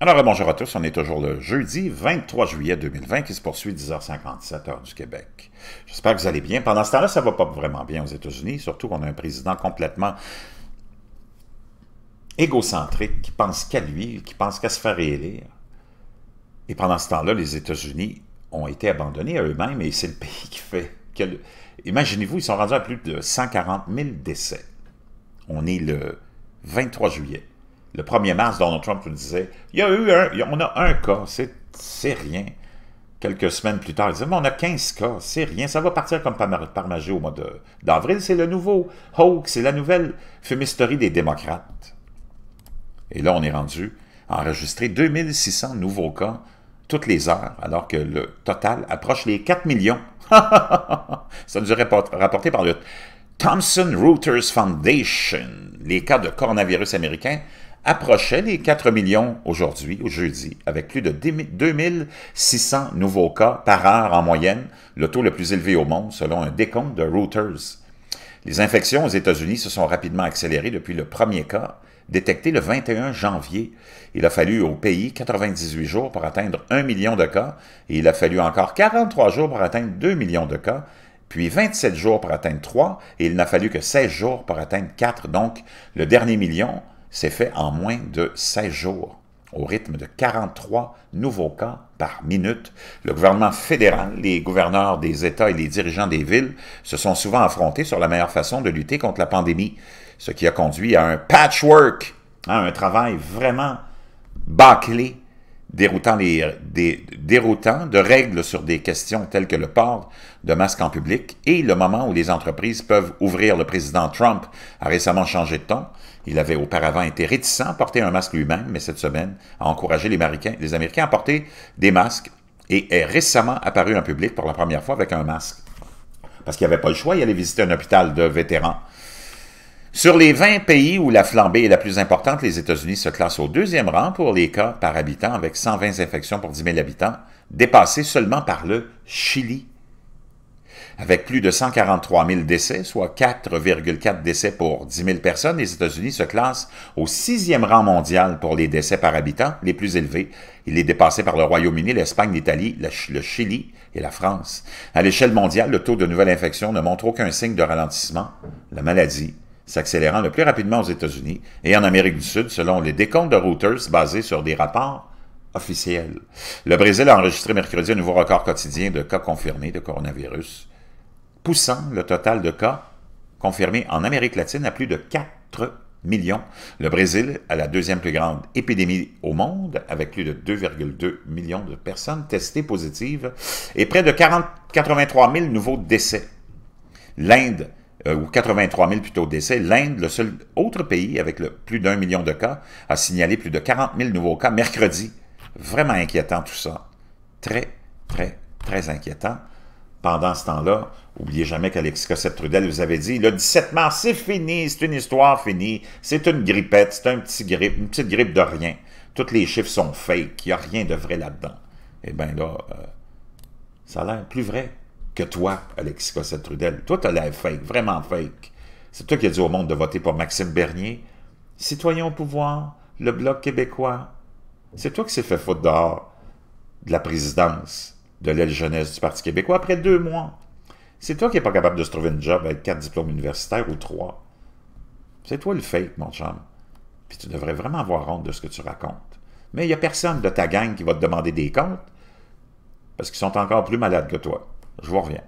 Alors, bonjour à tous, on est toujours le jeudi 23 juillet 2020 qui se poursuit 10h57 heure du Québec. J'espère que vous allez bien. Pendant ce temps-là, ça va pas vraiment bien aux États-Unis, surtout qu'on a un président complètement égocentrique qui pense qu'à lui, qui pense qu'à se faire réélire. Et pendant ce temps-là, les États-Unis ont été abandonnés à eux-mêmes et c'est le pays qui fait... Imaginez-vous, ils sont rendus à plus de 140 000 décès. On est le 23 juillet le 1er mars, Donald Trump nous disait il y a eu un, on a un cas, c'est rien. Quelques semaines plus tard, il disait mais on a 15 cas, c'est rien, ça va partir comme par, magie au mois d'avril. C'est le nouveau hoax, c'est la nouvelle fumisterie des démocrates. Et là, on est rendu à enregistrer 2600 nouveaux cas toutes les heures, alors que le total approche les 4 millions. ça nous est rapporté par le Thomson Reuters Foundation. Les cas de coronavirus américains approchait les 4 millions aujourd'hui, au jeudi, avec plus de 2600 nouveaux cas par heure en moyenne, le taux le plus élevé au monde selon un décompte de Reuters. Les infections aux États-Unis se sont rapidement accélérées depuis le premier cas, détecté le 21 janvier. Il a fallu au pays 98 jours pour atteindre 1 million de cas, et il a fallu encore 43 jours pour atteindre 2 millions de cas, puis 27 jours pour atteindre 3, et il n'a fallu que 16 jours pour atteindre 4. Donc, le dernier million c'est fait en moins de 16 jours, au rythme de 43 nouveaux cas par minute. Le gouvernement fédéral, les gouverneurs des États et les dirigeants des villes se sont souvent affrontés sur la meilleure façon de lutter contre la pandémie, ce qui a conduit à un patchwork, à hein, un travail vraiment bâclé déroutant, des, déroutant de règles sur des questions telles que le port de masques en public et le moment où les entreprises peuvent ouvrir. Le président Trump a récemment changé de ton. Il avait auparavant été réticent à porter un masque lui-même, mais cette semaine a encouragé les Américains, les Américains à porter des masques et est récemment apparu en public pour la première fois avec un masque. Parce qu'il n'avait pas le choix, il allait visiter un hôpital de vétérans sur les 20 pays où la flambée est la plus importante, les États-Unis se classent au deuxième rang pour les cas par habitant, avec 120 infections pour 10 000 habitants, dépassés seulement par le Chili. Avec plus de 143 000 décès, soit 4,4 décès pour 10 000 personnes, les États-Unis se classent au sixième rang mondial pour les décès par habitant les plus élevés. Il est dépassé par le Royaume-Uni, l'Espagne, l'Italie, le Chili et la France. À l'échelle mondiale, le taux de nouvelles infections ne montre aucun signe de ralentissement. La maladie s'accélérant le plus rapidement aux États-Unis et en Amérique du Sud selon les décomptes de Reuters basés sur des rapports officiels. Le Brésil a enregistré mercredi un nouveau record quotidien de cas confirmés de coronavirus, poussant le total de cas confirmés en Amérique latine à plus de 4 millions. Le Brésil a la deuxième plus grande épidémie au monde, avec plus de 2,2 millions de personnes testées positives et près de 40, 83 000 nouveaux décès. L'Inde euh, ou 83 000 plutôt décès, l'Inde, le seul autre pays avec plus d'un million de cas, a signalé plus de 40 000 nouveaux cas mercredi. Vraiment inquiétant tout ça. Très, très, très inquiétant. Pendant ce temps-là, oubliez jamais qu'Alexis Cossette-Trudel vous avait dit, le 17 mars, c'est fini, c'est une histoire finie, c'est une grippette, c'est un petit grippe, une petite grippe de rien. Tous les chiffres sont fake, il n'y a rien de vrai là-dedans. Eh bien là, euh, ça a l'air plus vrai que toi, Alexis Cossette-Trudel. Toi, t'as l'air fake, vraiment fake. C'est toi qui as dit au monde de voter pour Maxime Bernier. Citoyen au pouvoir, le Bloc québécois. C'est toi qui s'est fait foutre dehors de la présidence de l'aile jeunesse du Parti québécois après deux mois. C'est toi qui n'es pas capable de se trouver une job avec quatre diplômes universitaires ou trois. C'est toi le fake, mon chum. Puis tu devrais vraiment avoir honte de ce que tu racontes. Mais il n'y a personne de ta gang qui va te demander des comptes parce qu'ils sont encore plus malades que toi. Je vous reviens.